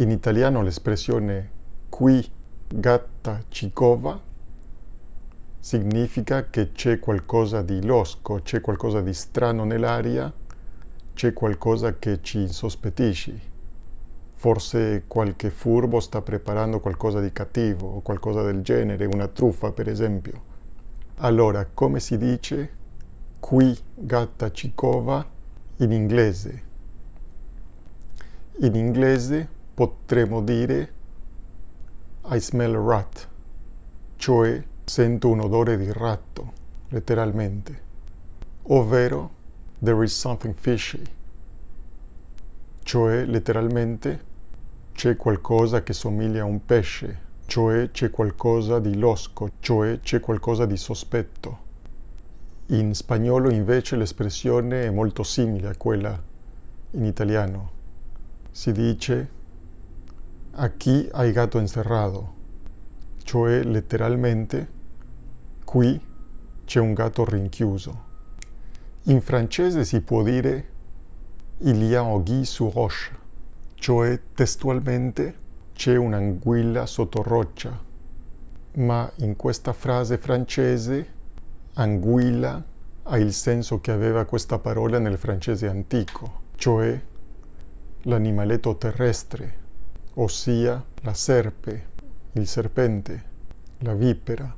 In italiano l'espressione qui gatta ci cova significa che c'è qualcosa di losco, c'è qualcosa di strano nell'aria, c'è qualcosa che ci insospettisci. Forse qualche furbo sta preparando qualcosa di cattivo o qualcosa del genere, una truffa per esempio. Allora, come si dice qui gatta ci cova in inglese? In inglese potremmo dire I smell a rat, cioè sento un odore di ratto, letteralmente. Ovvero there is something fishy, cioè letteralmente c'è qualcosa che somiglia a un pesce, cioè c'è qualcosa di losco, cioè c'è qualcosa di sospetto. In spagnolo invece l'espressione è molto simile a quella in italiano. Si dice Aquí hay gato encerrado. Cioè letteralmente qui c'è un gatto rinchiuso. In francese si può dire il y a un anguille sous roche, cioè testualmente c'è un'anguilla sotto roccia. Ma in questa frase francese anguilla ha il senso che aveva questa parola nel francese antico, cioè l'animaletto terrestre, sea la serpe, el serpente, la vípera,